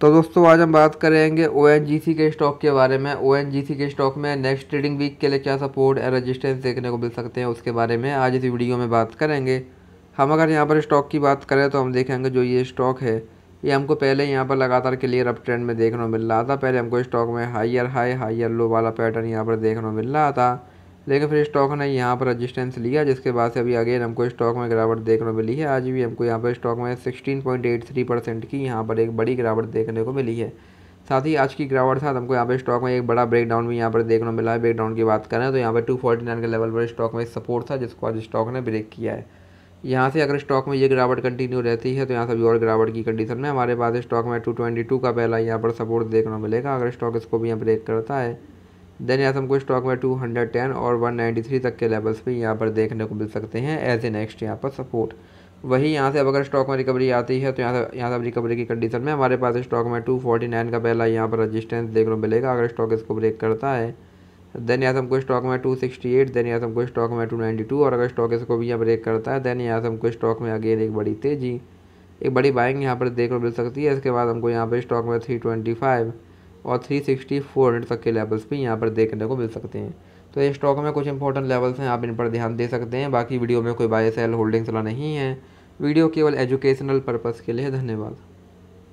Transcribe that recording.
तो दोस्तों आज हम बात करेंगे ओ के स्टॉक के बारे में ओ के स्टॉक में नेक्स्ट ट्रेडिंग वीक के लिए क्या सपोर्ट या रजिस्टेंस देखने को मिल सकते हैं उसके बारे में आज इस वीडियो में बात करेंगे हम अगर यहाँ पर स्टॉक की बात करें तो हम देखेंगे जो ये स्टॉक है ये हमको पहले यहाँ पर लगातार क्लियर अप ट्रेंड में देखने को मिल रहा था पहले हमको स्टॉक में हाइयर हाई हाइयर लो वाला पैटर्न यहाँ पर देखने को मिल रहा था लेकिन फिर स्टॉक ने यहाँ पर रजिस्टेंस लिया जिसके बाद से अभी अगेन हमको स्टॉक में गिरावट देखने को मिली है आज भी हमको यहाँ पर स्टॉक में 16.83 परसेंट की यहाँ पर एक बड़ी गिरावट देखने को मिली है साथ ही आज की गिरावट साथ हमको यहाँ पर स्टॉक में एक बड़ा ब्रेकडाउन भी यहाँ पर देखने को मिला है ब्रेकडाउन की बात करें तो यहाँ पर टू के लेवल पर स्टॉक में सपोर्ट था जिसको आज स्टॉक ने ब्रेक किया है यहाँ से अगर स्टॉक में ये गिरावट कंटिन्यू रहती है तो यहाँ से भी और गिरावट की कंडीशन में हमारे पास स्टॉक में 222 का पहला यहाँ पर सपोर्ट देखने को मिलेगा अगर स्टॉक इसको भी यहाँ ब्रेक करता है देन यहाँ से हमको स्टॉक में 210 और 193 तक के लेवल्स भी यहाँ पर देखने को मिल सकते हैं एज ए नेक्स्ट यहाँ पर सपोर्ट वही यहाँ से अब अगर स्टॉक में रिकवरी आती है तो यहाँ से यहाँ से रिकवरी की कंडीशन में हमारे पास स्टॉक में 249 का पहला यहाँ पर रजिस्टेंस देखने को मिलेगा अगर स्टॉक इसको ब्रेक करता है देन यहाँ से हमको स्टॉक में एट देन यहाँ से हमको स्टॉक में टू और अगर स्टॉक इसको भी यहाँ ब्रेक करता है देन यहाँ से हमको स्टॉक में अगेन एक बड़ी तेज़ी एक बड़ी बाइंग यहाँ पर देखने को मिल सकती है इसके बाद हमको यहाँ पर स्टॉक में थ्री और 360 400 तक के लेवल्स भी यहाँ पर देखने को मिल सकते हैं तो ये स्टॉक में कुछ इंपॉर्टेंट लेवल्स हैं आप इन पर ध्यान दे सकते हैं बाकी वीडियो में कोई बाय सेल होल्डिंग्स वाला नहीं है वीडियो केवल एजुकेशनल पर्पज़ के लिए धन्यवाद